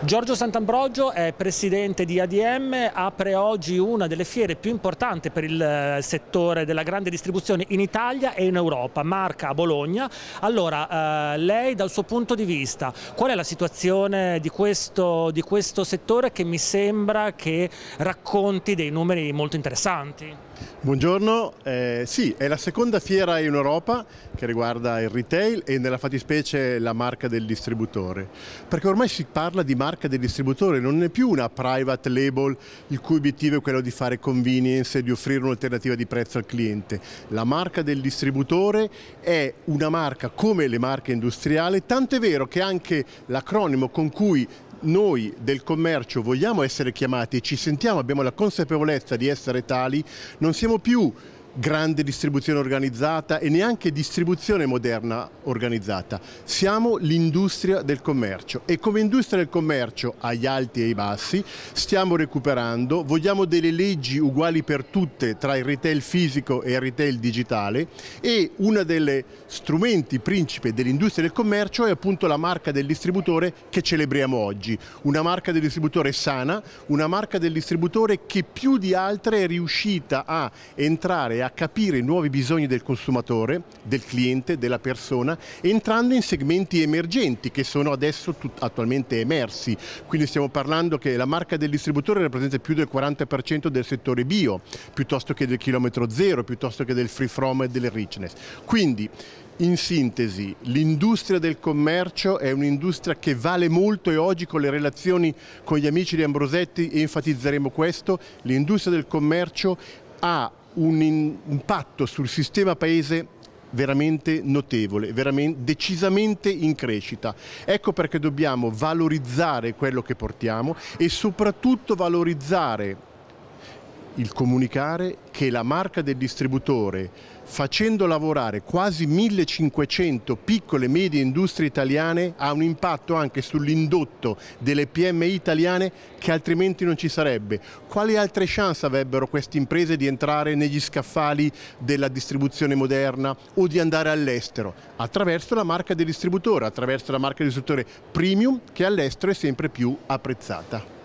Giorgio Sant'Ambrogio è presidente di ADM, apre oggi una delle fiere più importanti per il eh, settore della grande distribuzione in Italia e in Europa, Marca a Bologna. Allora, eh, lei dal suo punto di vista, qual è la situazione di questo, di questo settore che mi sembra che racconti dei numeri molto interessanti? Buongiorno, eh, sì, è la seconda fiera in Europa che riguarda il retail e nella fattispecie la marca del distributore, perché ormai si parla di marca marca del distributore, non è più una private label il cui obiettivo è quello di fare convenience e di offrire un'alternativa di prezzo al cliente. La marca del distributore è una marca come le marche industriali, tant'è vero che anche l'acronimo con cui noi del commercio vogliamo essere chiamati e ci sentiamo, abbiamo la consapevolezza di essere tali, non siamo più grande distribuzione organizzata e neanche distribuzione moderna organizzata. Siamo l'industria del commercio e come industria del commercio agli alti e ai bassi stiamo recuperando, vogliamo delle leggi uguali per tutte tra il retail fisico e il retail digitale e uno degli strumenti principe dell'industria del commercio è appunto la marca del distributore che celebriamo oggi. Una marca del distributore sana, una marca del distributore che più di altre è riuscita a entrare a a capire i nuovi bisogni del consumatore, del cliente, della persona, entrando in segmenti emergenti che sono adesso attualmente emersi. Quindi stiamo parlando che la marca del distributore rappresenta più del 40% del settore bio, piuttosto che del chilometro zero, piuttosto che del free from e del richness. Quindi, in sintesi, l'industria del commercio è un'industria che vale molto e oggi con le relazioni con gli amici di Ambrosetti enfatizzeremo questo, l'industria del commercio ha un impatto sul sistema paese veramente notevole, veramente, decisamente in crescita. Ecco perché dobbiamo valorizzare quello che portiamo e soprattutto valorizzare il comunicare che la marca del distributore facendo lavorare quasi 1500 piccole e medie industrie italiane ha un impatto anche sull'indotto delle PMI italiane che altrimenti non ci sarebbe. Quali altre chance avrebbero queste imprese di entrare negli scaffali della distribuzione moderna o di andare all'estero? Attraverso la marca del distributore, attraverso la marca del distributore premium che all'estero è sempre più apprezzata.